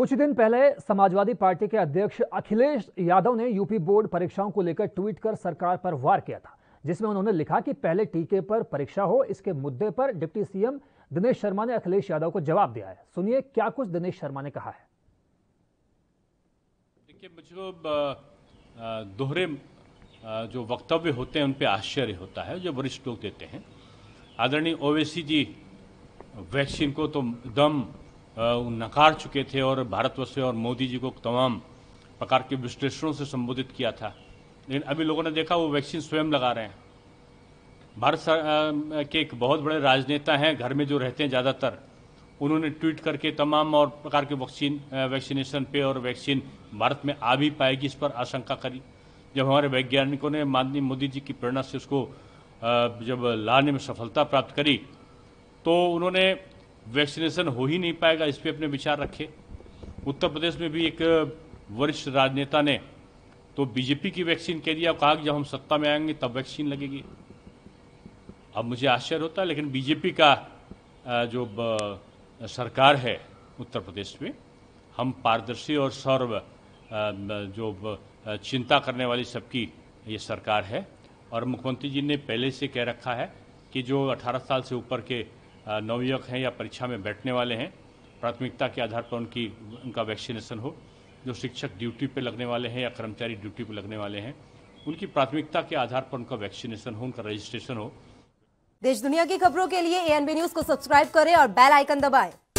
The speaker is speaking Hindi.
कुछ दिन पहले समाजवादी पार्टी के अध्यक्ष अखिलेश यादव ने यूपी बोर्ड परीक्षाओं को लेकर ट्वीट कर सरकार पर वार किया था जिसमें उन्होंने लिखा कि पहले टीके पर परीक्षा हो इसके मुद्दे पर डिप्टी सीएम दिनेश शर्मा ने अखिलेश यादव को जवाब दिया है सुनिए क्या कुछ दिनेश शर्मा ने कहा है देखिए मुझे दोहरे जो वक्तव्य होते हैं उन पर आश्चर्य होता है जो वरिष्ठ लोग देते हैं आदरणीय ओवैसी जी वैक्सीन को तो दम नकार चुके थे और भारतवर्ष और मोदी जी को तमाम प्रकार के विश्लेषणों से संबोधित किया था लेकिन अभी लोगों ने देखा वो वैक्सीन स्वयं लगा रहे हैं भारत के एक बहुत बड़े राजनेता हैं घर में जो रहते हैं ज़्यादातर उन्होंने ट्वीट करके तमाम और प्रकार के वैक्सीन वैक्सीनेशन पे और वैक्सीन भारत में आ भी पाएगी इस पर आशंका करी जब हमारे वैज्ञानिकों ने माननीय मोदी जी की प्रेरणा से उसको जब लाने में सफलता प्राप्त करी तो उन्होंने वैक्सीनेशन हो ही नहीं पाएगा इस पर अपने विचार रखे उत्तर प्रदेश में भी एक वरिष्ठ राजनेता ने तो बीजेपी की वैक्सीन कह दिया कहा कि जब हम सत्ता में आएंगे तब वैक्सीन लगेगी अब मुझे आश्चर्य होता है लेकिन बीजेपी का जो सरकार है उत्तर प्रदेश में हम पारदर्शी और सर्व जो चिंता करने वाली सबकी ये सरकार है और मुख्यमंत्री जी ने पहले से कह रखा है कि जो 18 साल से ऊपर के नवयुवक हैं या परीक्षा में बैठने वाले हैं प्राथमिकता के आधार पर उनकी उनका वैक्सीनेशन हो जो शिक्षक ड्यूटी पर लगने वाले हैं या कर्मचारी ड्यूटी पर लगने वाले हैं उनकी प्राथमिकता के आधार पर उनका वैक्सीनेशन हो उनका रजिस्ट्रेशन हो देश दुनिया की खबरों के लिए एएनबी न्यूज को सब्सक्राइब करें और बेल आइकन दबाएं